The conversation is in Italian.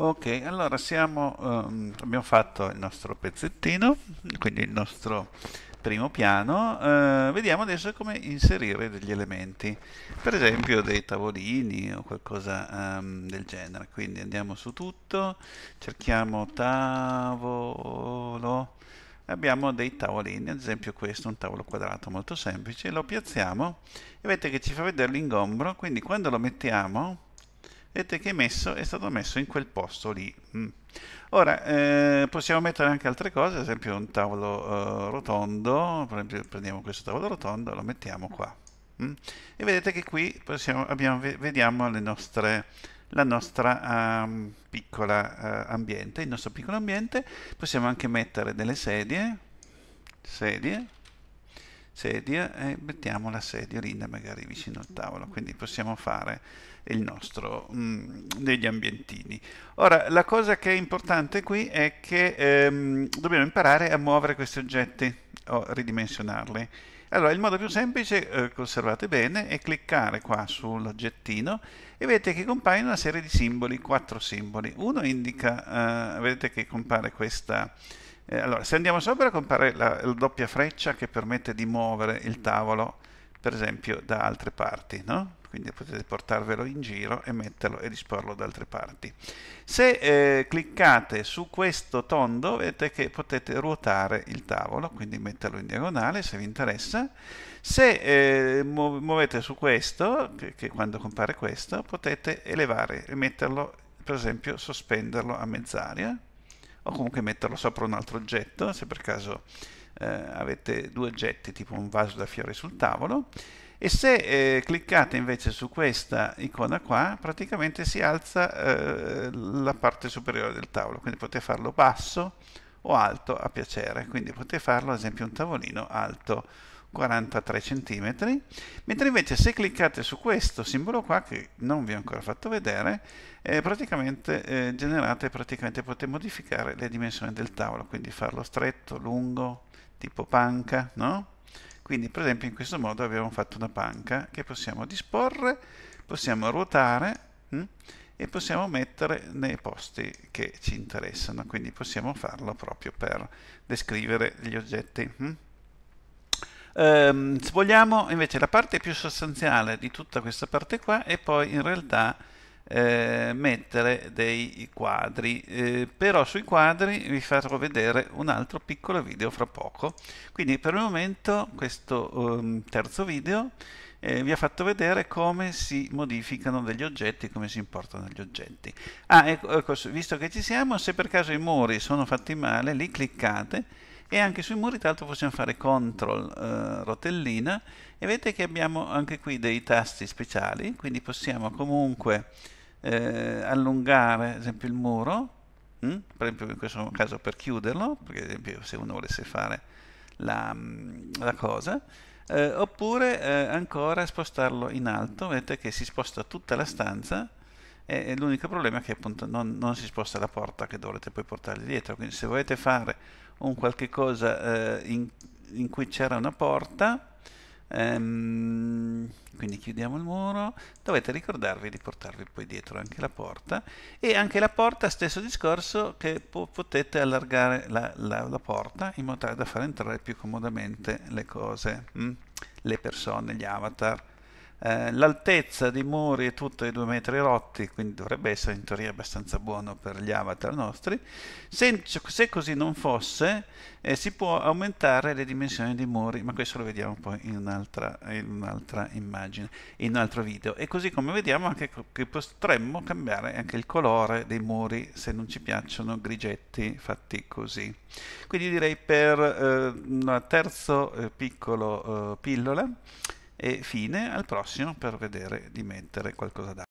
ok allora siamo, um, abbiamo fatto il nostro pezzettino quindi il nostro primo piano uh, vediamo adesso come inserire degli elementi per esempio dei tavolini o qualcosa um, del genere quindi andiamo su tutto cerchiamo tavolo abbiamo dei tavolini, ad esempio questo è un tavolo quadrato molto semplice, lo piazziamo e vedete che ci fa vedere l'ingombro, quindi quando lo mettiamo vedete che messo è stato messo in quel posto lì mm. ora eh, possiamo mettere anche altre cose ad esempio un tavolo eh, rotondo prendiamo questo tavolo rotondo lo mettiamo qua mm. e vedete che qui possiamo, abbiamo, vediamo nostre, la nostra um, piccola uh, ambiente il nostro piccolo ambiente possiamo anche mettere delle sedie sedie sedia e mettiamo la sedia lì magari vicino al tavolo quindi possiamo fare il nostro mh, mm, degli ambientini ora la cosa che è importante qui è che ehm, dobbiamo imparare a muovere questi oggetti o ridimensionarli allora il modo più semplice eh, conservate bene è cliccare qua sull'oggettino e vedete che compaiono una serie di simboli quattro simboli uno indica eh, vedete che compare questa eh, allora, se andiamo sopra compare la, la, doppia freccia che permette di muovere il tavolo, per esempio, da altre parti, no? Quindi potete portarvelo in giro e metterlo e disporlo da altre parti. Se eh, cliccate su questo tondo, vedete che potete ruotare il tavolo, quindi metterlo in diagonale se vi interessa. Se eh, muovete su questo, che, che quando compare questo, potete elevare e metterlo, per esempio, sospenderlo a mezz'aria o comunque metterlo sopra un altro oggetto, se per caso eh, avete due oggetti tipo un vaso da fiori sul tavolo, e se eh, cliccate invece su questa icona qua praticamente si alza eh, la parte superiore del tavolo quindi potete farlo basso o alto a piacere, quindi potete farlo ad esempio un tavolino alto 43 cm, mentre invece se cliccate su questo simbolo qua, che non vi ho ancora fatto vedere, eh, praticamente eh, generate, praticamente potete modificare le dimensioni del tavolo, quindi farlo stretto, lungo, tipo panca, no? Quindi per esempio in questo modo abbiamo fatto una panca che possiamo disporre, possiamo ruotare, hm? e possiamo mettere nei posti che ci interessano, quindi possiamo farlo proprio per descrivere gli oggetti. Mm? Ehm, vogliamo invece la parte più sostanziale di tutta questa parte qua e poi in realtà eh, mettere dei quadri eh, però sui quadri vi farò vedere un altro piccolo video fra poco quindi per il momento questo um, terzo video eh, vi ha fatto vedere come si modificano degli oggetti, come si importano gli oggetti. Ah, ecco, ecco, visto che ci siamo, se per caso i muri sono fatti male, li cliccate e anche sui muri tra l'altro possiamo fare CTRL eh, rotellina e vedete che abbiamo anche qui dei tasti speciali, quindi possiamo comunque eh, allungare ad esempio il muro, mh? Hm? per esempio in questo caso per chiuderlo, perché ad esempio se uno volesse fare la, mm, la cosa, eh, oppure eh, ancora spostarlo in alto, vedete che si sposta tutta la stanza e, l'unico problema è che appunto non, non, si sposta la porta che dovrete poi portare dietro, quindi se volete fare un qualche cosa eh, in, in cui c'era una porta, Ehm, quindi chiudiamo il muro. Dovete ricordarvi di portarvi poi dietro anche la porta. E anche la porta, stesso discorso, che po potete allargare la, la, la, porta in modo tale da far entrare più comodamente le cose, mh? Mm? le persone, gli avatar. Eh, l'altezza dei muri è tutta di 2 metri rotti, quindi dovrebbe essere in teoria abbastanza buono per gli avatar nostri. Se, se così non fosse, eh, si può aumentare le dimensioni dei muri, ma questo lo vediamo poi in un'altra, in un'altra immagine, in un altro video. E così come vediamo anche che potremmo cambiare anche il colore dei muri se non ci piacciono grigetti fatti così. Quindi direi per eh, una terza eh, piccola eh, pillola e fine al prossimo per vedere di mettere qualcosa da